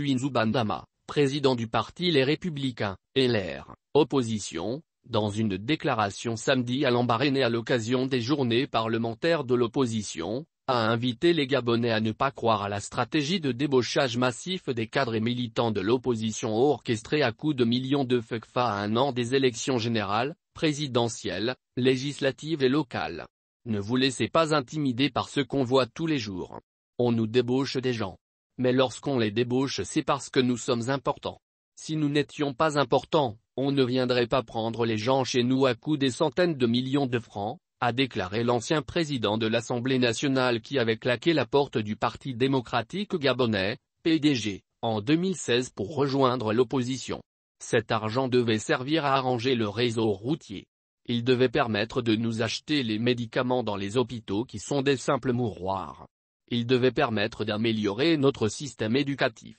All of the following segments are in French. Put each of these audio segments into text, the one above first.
Guinzou Bandama, président du parti Les Républicains, LR, opposition, dans une déclaration samedi à l'embarrainé à l'occasion des journées parlementaires de l'opposition, a invité les Gabonais à ne pas croire à la stratégie de débauchage massif des cadres et militants de l'opposition orchestrée à coups de millions de FECFA à un an des élections générales, présidentielles, législatives et locales. Ne vous laissez pas intimider par ce qu'on voit tous les jours. On nous débauche des gens. Mais lorsqu'on les débauche c'est parce que nous sommes importants. Si nous n'étions pas importants, on ne viendrait pas prendre les gens chez nous à coups des centaines de millions de francs, a déclaré l'ancien président de l'Assemblée nationale qui avait claqué la porte du Parti démocratique gabonais, PDG, en 2016 pour rejoindre l'opposition. Cet argent devait servir à arranger le réseau routier. Il devait permettre de nous acheter les médicaments dans les hôpitaux qui sont des simples mouroirs. Il devait permettre d'améliorer notre système éducatif.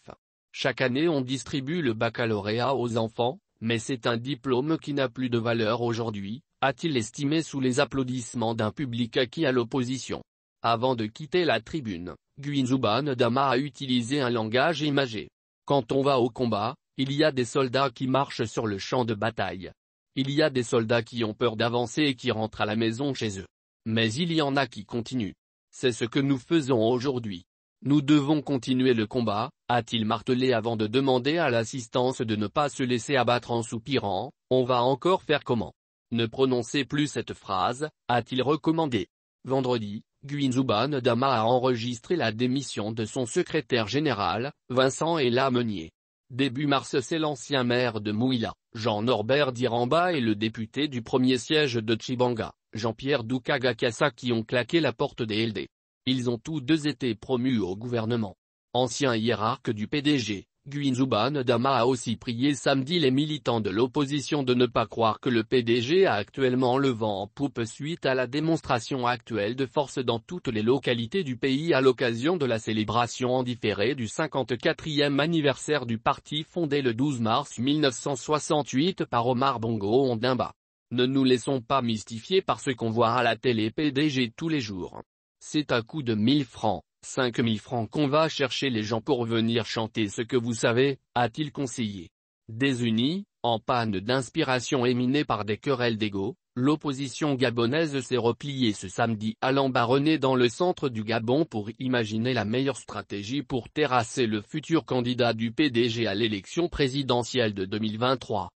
Chaque année on distribue le baccalauréat aux enfants, mais c'est un diplôme qui n'a plus de valeur aujourd'hui, a-t-il estimé sous les applaudissements d'un public acquis à l'opposition. Avant de quitter la tribune, Guinzouban Dama a utilisé un langage imagé. Quand on va au combat, il y a des soldats qui marchent sur le champ de bataille. Il y a des soldats qui ont peur d'avancer et qui rentrent à la maison chez eux. Mais il y en a qui continuent. C'est ce que nous faisons aujourd'hui. Nous devons continuer le combat, a-t-il martelé avant de demander à l'assistance de ne pas se laisser abattre en soupirant, on va encore faire comment Ne prononcez plus cette phrase, a-t-il recommandé. Vendredi, Guinzouban Dama a enregistré la démission de son secrétaire général, Vincent Meunier. Début mars c'est l'ancien maire de Mouila, Jean-Norbert Diramba et le député du premier siège de Chibanga, Jean-Pierre Dukagakasa qui ont claqué la porte des LD. Ils ont tous deux été promus au gouvernement. Ancien hiérarque du PDG, Zuban Dama a aussi prié samedi les militants de l'opposition de ne pas croire que le PDG a actuellement le vent en poupe suite à la démonstration actuelle de force dans toutes les localités du pays à l'occasion de la célébration en différé du 54e anniversaire du parti fondé le 12 mars 1968 par Omar Bongo Ondimba. Ne nous laissons pas mystifier par ce qu'on voit à la télé PDG tous les jours. C'est à coup de 1000 francs, 5000 francs qu'on va chercher les gens pour venir chanter ce que vous savez, a-t-il conseillé. Désunis, en panne d'inspiration éminée par des querelles d'ego, l'opposition gabonaise s'est repliée ce samedi à l'embarronner dans le centre du Gabon pour imaginer la meilleure stratégie pour terrasser le futur candidat du PDG à l'élection présidentielle de 2023.